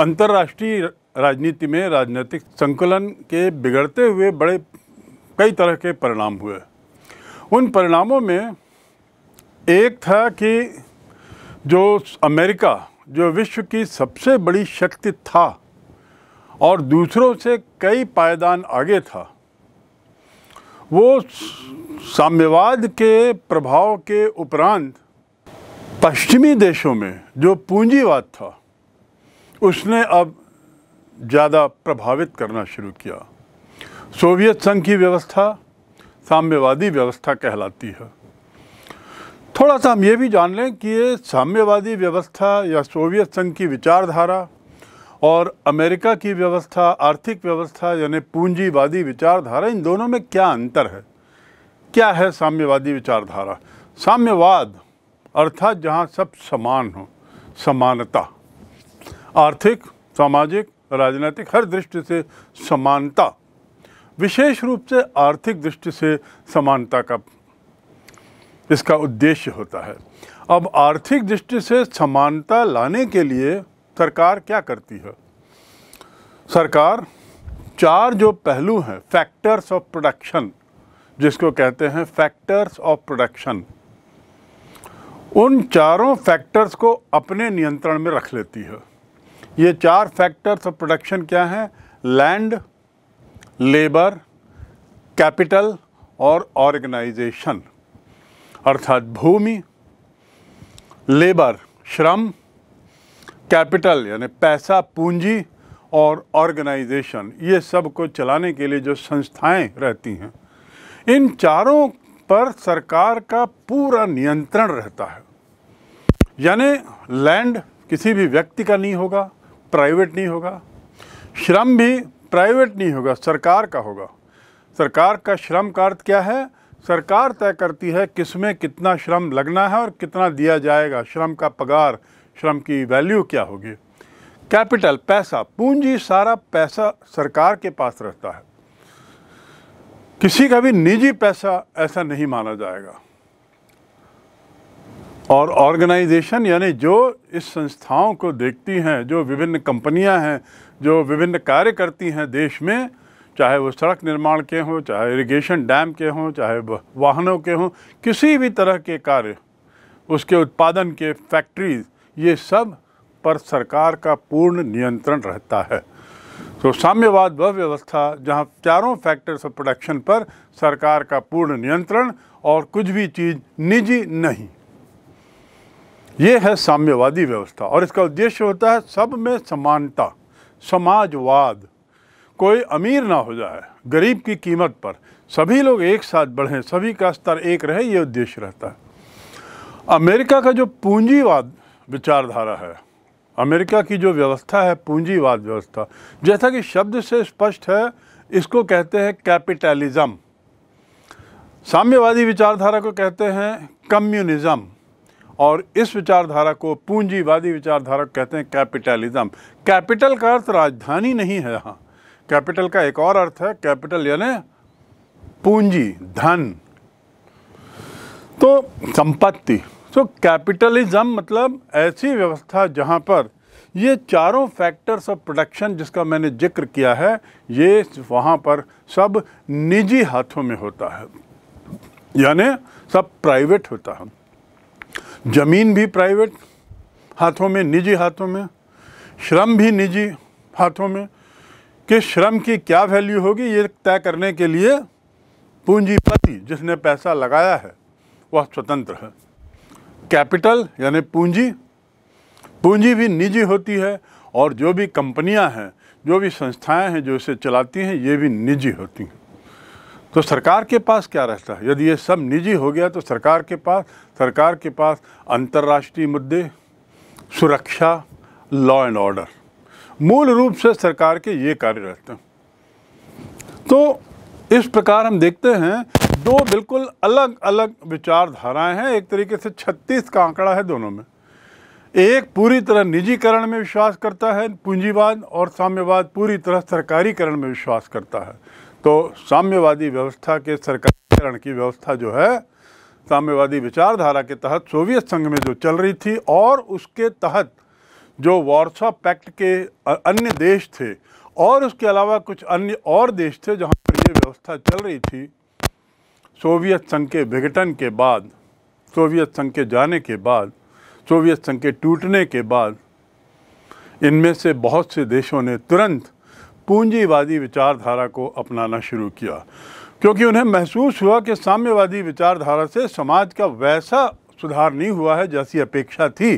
अंतर्राष्ट्रीय राजनीति में राजनीतिक संकलन के बिगड़ते हुए बड़े कई तरह के परिणाम हुए उन परिणामों में एक था कि जो अमेरिका जो विश्व की सबसे बड़ी शक्ति था और दूसरों से कई पायदान आगे था वो साम्यवाद के प्रभाव के उपरांत पश्चिमी देशों में जो पूंजीवाद था उसने अब ज़्यादा प्रभावित करना शुरू किया सोवियत संघ की व्यवस्था साम्यवादी व्यवस्था कहलाती है थोड़ा सा हम ये भी जान लें कि ये साम्यवादी व्यवस्था या सोवियत संघ की विचारधारा और अमेरिका की व्यवस्था आर्थिक व्यवस्था यानी पूंजीवादी विचारधारा इन दोनों में क्या अंतर है क्या है साम्यवादी विचारधारा साम्यवाद अर्थात जहाँ सब समान हो समानता आर्थिक सामाजिक राजनीतिक हर दृष्टि से समानता विशेष रूप से आर्थिक दृष्टि से समानता का इसका उद्देश्य होता है अब आर्थिक दृष्टि से समानता लाने के लिए सरकार क्या करती है सरकार चार जो पहलू हैं फैक्टर्स ऑफ प्रोडक्शन जिसको कहते हैं फैक्टर्स ऑफ प्रोडक्शन उन चारों फैक्टर्स को अपने नियंत्रण में रख लेती है ये चार फैक्टर्स ऑफ प्रोडक्शन क्या हैं लैंड लेबर कैपिटल और ऑर्गेनाइजेशन अर्थात भूमि लेबर श्रम कैपिटल यानी पैसा पूंजी और ऑर्गेनाइजेशन ये सब को चलाने के लिए जो संस्थाएं रहती हैं इन चारों पर सरकार का पूरा नियंत्रण रहता है यानी लैंड किसी भी व्यक्ति का नहीं होगा प्राइवेट नहीं होगा श्रम भी प्राइवेट नहीं होगा सरकार का होगा सरकार का श्रम का अर्थ क्या है सरकार तय करती है किस में कितना श्रम लगना है और कितना दिया जाएगा श्रम का पगार श्रम की वैल्यू क्या होगी कैपिटल पैसा पूंजी सारा पैसा सरकार के पास रहता है किसी का भी निजी पैसा ऐसा नहीं माना जाएगा और ऑर्गेनाइजेशन यानी जो इस संस्थाओं को देखती हैं जो विभिन्न कंपनियां हैं जो विभिन्न कार्य करती हैं देश में चाहे वो सड़क निर्माण के हों चाहे इरिगेशन डैम के हों चाहे वाहनों के हों किसी भी तरह के कार्य उसके उत्पादन के फैक्ट्रीज ये सब पर सरकार का पूर्ण नियंत्रण रहता है तो साम्यवाद वह व्यवस्था जहाँ चारों फैक्टर्स ऑफ प्रोडक्शन पर सरकार का पूर्ण नियंत्रण और कुछ भी चीज़ निजी नहीं ये है साम्यवादी व्यवस्था और इसका उद्देश्य होता है सब में समानता समाजवाद कोई अमीर ना हो जाए गरीब की कीमत पर सभी लोग एक साथ बढ़ें सभी का स्तर एक रहे ये उद्देश्य रहता है अमेरिका का जो पूंजीवाद विचारधारा है अमेरिका की जो व्यवस्था है पूंजीवाद व्यवस्था जैसा कि शब्द से स्पष्ट है इसको कहते हैं कैपिटलिज्म साम्यवादी विचारधारा को कहते हैं कम्युनिज़्म और इस विचारधारा को पूंजीवादी विचारधारा कहते हैं कैपिटलिज्म कैपिटल का अर्थ राजधानी नहीं है यहाँ कैपिटल का एक और अर्थ है कैपिटल यानी पूंजी धन तो संपत्ति तो कैपिटलिज्म मतलब ऐसी व्यवस्था जहाँ पर ये चारों फैक्टर्स ऑफ प्रोडक्शन जिसका मैंने जिक्र किया है ये वहाँ पर सब निजी हाथों में होता है यानी सब प्राइवेट होता है ज़मीन भी प्राइवेट हाथों में निजी हाथों में श्रम भी निजी हाथों में कि श्रम की क्या वैल्यू होगी ये तय करने के लिए पूंजीपति जिसने पैसा लगाया है वह स्वतंत्र है कैपिटल यानी पूंजी पूंजी भी निजी होती है और जो भी कंपनियां हैं जो भी संस्थाएं हैं जो इसे चलाती हैं ये भी निजी होती हैं तो सरकार के पास क्या रहता है यदि ये सब निजी हो गया तो सरकार के पास सरकार के पास अंतर्राष्ट्रीय मुद्दे सुरक्षा लॉ एंड ऑर्डर मूल रूप से सरकार के ये कार्य रहते हैं तो इस प्रकार हम देखते हैं दो बिल्कुल अलग अलग विचारधाराएं हैं एक तरीके से 36 का आंकड़ा है दोनों में एक पूरी तरह निजीकरण में विश्वास करता है पूंजीवाद और साम्यवाद पूरी तरह सरकारीकरण में विश्वास करता है तो साम्यवादी व्यवस्था के सरकारीकरण की व्यवस्था जो है साम्यवादी विचारधारा के तहत सोवियत संघ में जो चल रही थी और उसके तहत जो वार्सा पैक्ट के अन्य देश थे और उसके अलावा कुछ अन्य और देश थे जहाँ पर ये व्यवस्था चल रही थी सोवियत संघ के विघटन के बाद सोवियत संघ के जाने के बाद सोवियत संघ के टूटने के बाद इनमें से बहुत से देशों ने तुरंत पूंजीवादी विचारधारा को अपनाना शुरू किया क्योंकि उन्हें महसूस हुआ कि साम्यवादी विचारधारा से समाज का वैसा सुधार नहीं हुआ है जैसी अपेक्षा थी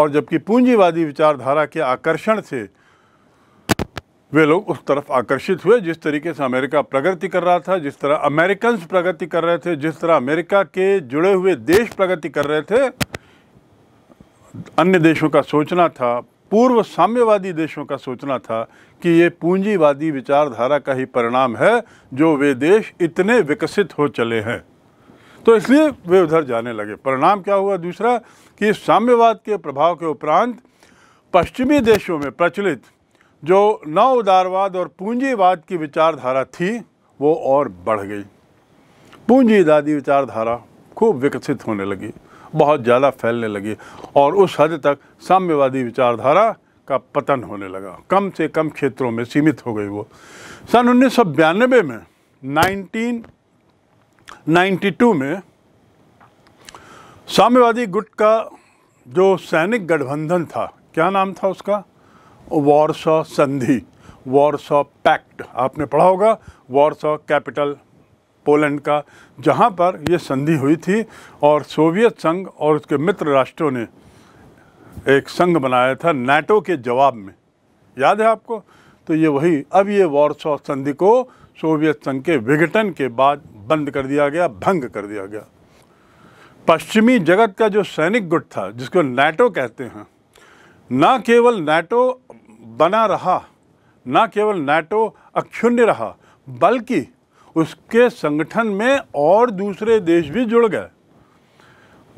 और जबकि पूंजीवादी विचारधारा के आकर्षण से वे लोग उस तरफ आकर्षित हुए जिस तरीके से अमेरिका प्रगति कर रहा था जिस तरह अमेरिकन प्रगति कर रहे थे जिस तरह अमेरिका के जुड़े हुए देश प्रगति कर रहे थे अन्य देशों का सोचना था पूर्व साम्यवादी देशों का सोचना था कि ये पूंजीवादी विचारधारा का ही परिणाम है जो वे देश इतने विकसित हो चले हैं तो इसलिए वे उधर जाने लगे परिणाम क्या हुआ दूसरा कि साम्यवाद के प्रभाव के उपरांत पश्चिमी देशों में प्रचलित जो नव उदारवाद और पूंजीवाद की विचारधारा थी वो और बढ़ गई पूंजीवादी विचारधारा खूब विकसित होने लगी बहुत ज़्यादा फैलने लगी और उस हद तक साम्यवादी विचारधारा का पतन होने लगा कम से कम क्षेत्रों में सीमित हो गई वो सन उन्नीस में 1992 में साम्यवादी गुट का जो सैनिक गठबंधन था क्या नाम था उसका वॉरसॉ संधि वॉरसॉ पैक्ट आपने पढ़ा होगा वॉरसॉ कैपिटल पोलैंड का जहाँ पर यह संधि हुई थी और सोवियत संघ और उसके मित्र राष्ट्रों ने एक संघ बनाया था नाटो के जवाब में याद है आपको तो ये वही अब ये वॉरसॉ संधि को सोवियत संघ के विघटन के बाद बंद कर दिया गया भंग कर दिया गया पश्चिमी जगत का जो सैनिक गुट था जिसको नाटो कहते हैं ना केवल नाटो बना रहा ना केवल नाटो अक्षुण्य रहा बल्कि उसके संगठन में और दूसरे देश भी जुड़ गए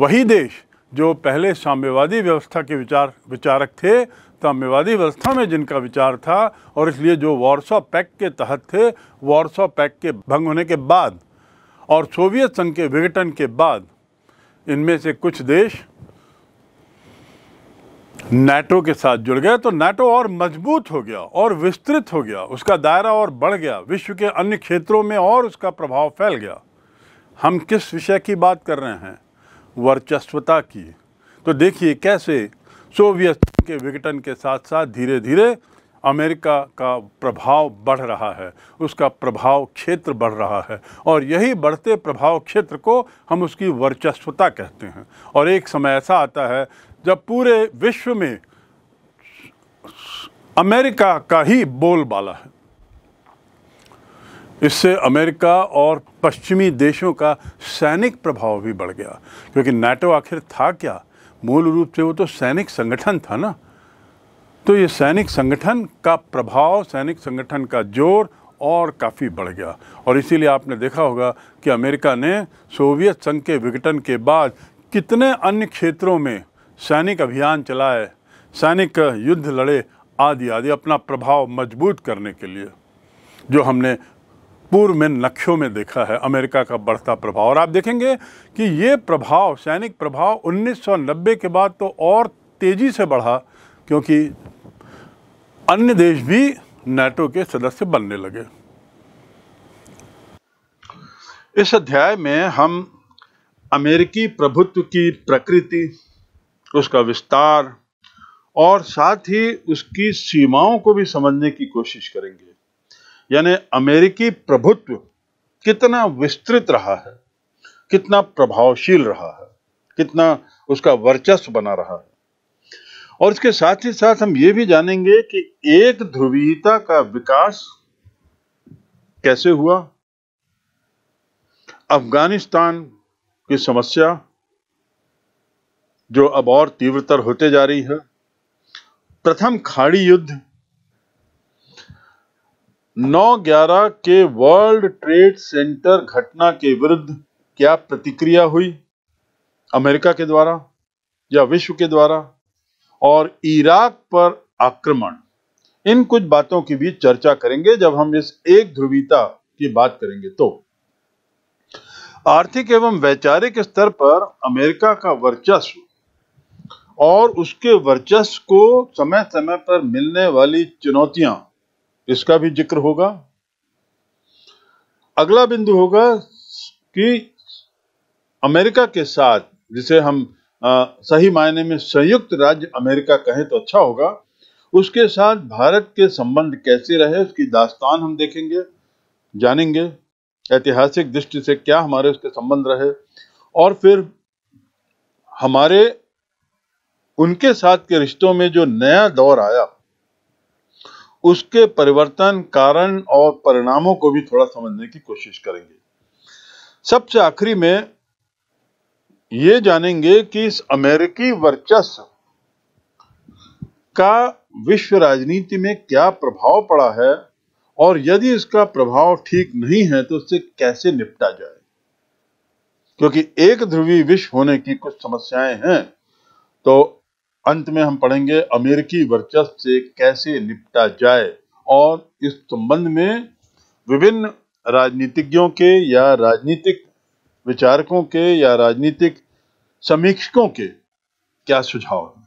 वही देश जो पहले साम्यवादी व्यवस्था के विचार विचारक थे साम्यवादी व्यवस्था में जिनका विचार था और इसलिए जो वार्सो पैक के तहत थे वार्सो पैक के भंग होने के बाद और सोवियत संघ के विघटन के बाद इनमें से कुछ देश नाटो के साथ जुड़ गए तो नाटो और मजबूत हो गया और विस्तृत हो गया उसका दायरा और बढ़ गया विश्व के अन्य क्षेत्रों में और उसका प्रभाव फैल गया हम किस विषय की बात कर रहे हैं वर्चस्वता की तो देखिए कैसे सोवियत के विघटन के साथ साथ धीरे धीरे अमेरिका का प्रभाव बढ़ रहा है उसका प्रभाव क्षेत्र बढ़ रहा है और यही बढ़ते प्रभाव क्षेत्र को हम उसकी वर्चस्वता कहते हैं और एक समय ऐसा आता है जब पूरे विश्व में अमेरिका का ही बोलबाला है इससे अमेरिका और पश्चिमी देशों का सैनिक प्रभाव भी बढ़ गया क्योंकि नाटो आखिर था क्या मूल रूप से वो तो सैनिक संगठन था ना तो ये सैनिक संगठन का प्रभाव सैनिक संगठन का जोर और काफ़ी बढ़ गया और इसीलिए आपने देखा होगा कि अमेरिका ने सोवियत संघ के विघटन के बाद कितने अन्य क्षेत्रों में सैनिक अभियान चलाए सैनिक युद्ध लड़े आदि आदि अपना प्रभाव मजबूत करने के लिए जो हमने पूर्व में नक्शों में देखा है अमेरिका का बढ़ता प्रभाव और आप देखेंगे कि ये प्रभाव सैनिक प्रभाव 1990 के बाद तो और तेज़ी से बढ़ा क्योंकि अन्य देश भी नाटो के सदस्य बनने लगे इस अध्याय में हम अमेरिकी प्रभुत्व की प्रकृति उसका विस्तार और साथ ही उसकी सीमाओं को भी समझने की कोशिश करेंगे यानी अमेरिकी प्रभुत्व कितना विस्तृत रहा है कितना प्रभावशील रहा है कितना उसका वर्चस्व बना रहा है और इसके साथ ही साथ हम ये भी जानेंगे कि एक ध्रुवीयता का विकास कैसे हुआ अफगानिस्तान की समस्या जो अब और तीव्रतर होते जा रही है प्रथम खाड़ी युद्ध 9-11 के वर्ल्ड ट्रेड सेंटर घटना के विरुद्ध क्या प्रतिक्रिया हुई अमेरिका के द्वारा या विश्व के द्वारा और इराक पर आक्रमण इन कुछ बातों की भी चर्चा करेंगे जब हम इस एक ध्रुवीता की बात करेंगे तो आर्थिक एवं वैचारिक स्तर पर अमेरिका का वर्चस्व और उसके वर्चस्व को समय समय पर मिलने वाली चुनौतियां इसका भी जिक्र होगा अगला बिंदु होगा कि अमेरिका के साथ जिसे हम आ, सही मायने में संयुक्त राज्य अमेरिका कहें तो अच्छा होगा उसके साथ भारत के संबंध कैसे रहे उसकी दास्तान हम देखेंगे जानेंगे ऐतिहासिक दृष्टि से क्या हमारे उसके संबंध रहे और फिर हमारे उनके साथ के रिश्तों में जो नया दौर आया उसके परिवर्तन कारण और परिणामों को भी थोड़ा समझने की कोशिश करेंगे सबसे आखिरी में ये जानेंगे कि इस अमेरिकी वर्चस्व का विश्व राजनीति में क्या प्रभाव पड़ा है और यदि इसका प्रभाव ठीक नहीं है तो उससे कैसे निपटा जाए क्योंकि एक ध्रुवी विश्व होने की कुछ समस्याएं हैं तो अंत में हम पढ़ेंगे अमेरिकी वर्चस्व से कैसे निपटा जाए और इस संबंध में विभिन्न राजनीतिज्ञों के या राजनीतिक विचारकों के या राजनीतिक समीक्षकों के क्या सुझाव हैं